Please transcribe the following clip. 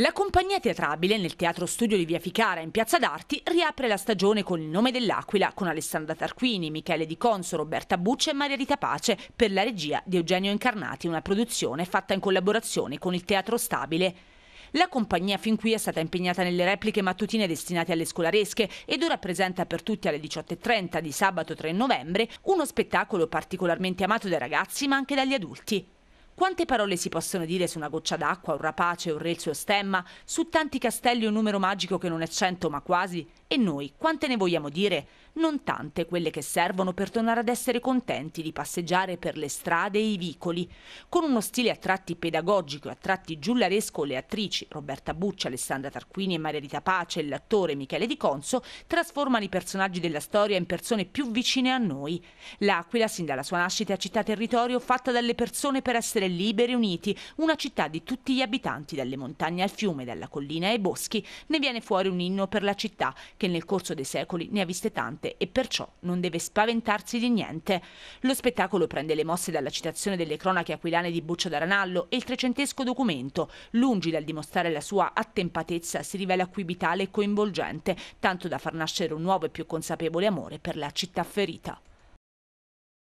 La compagnia teatrabile nel Teatro Studio di Via Ficara in Piazza d'Arti riapre la stagione con il nome dell'Aquila con Alessandra Tarquini, Michele Di Conso, Roberta Bucce e Maria Rita Pace per la regia di Eugenio Incarnati, una produzione fatta in collaborazione con il Teatro Stabile. La compagnia fin qui è stata impegnata nelle repliche mattutine destinate alle scolaresche ed ora presenta per tutti alle 18.30 di sabato 3 novembre uno spettacolo particolarmente amato dai ragazzi ma anche dagli adulti. Quante parole si possono dire su una goccia d'acqua, un rapace, un re il suo stemma, su tanti castelli un numero magico che non è cento ma quasi? E noi, quante ne vogliamo dire? Non tante quelle che servono per tornare ad essere contenti di passeggiare per le strade e i vicoli. Con uno stile a tratti pedagogico e a tratti giullaresco, le attrici Roberta Bucci, Alessandra Tarquini e Maria Rita Pace l'attore Michele Di Conso trasformano i personaggi della storia in persone più vicine a noi. L'Aquila, sin dalla sua nascita, è città-territorio fatta dalle persone per essere liberi uniti, una città di tutti gli abitanti, dalle montagne al fiume, dalla collina ai boschi, ne viene fuori un inno per la città che nel corso dei secoli ne ha viste tante e perciò non deve spaventarsi di niente. Lo spettacolo prende le mosse dalla citazione delle cronache aquilane di Buccio d'Aranallo e il trecentesco documento, lungi dal dimostrare la sua attempatezza, si rivela qui vitale e coinvolgente, tanto da far nascere un nuovo e più consapevole amore per la città ferita.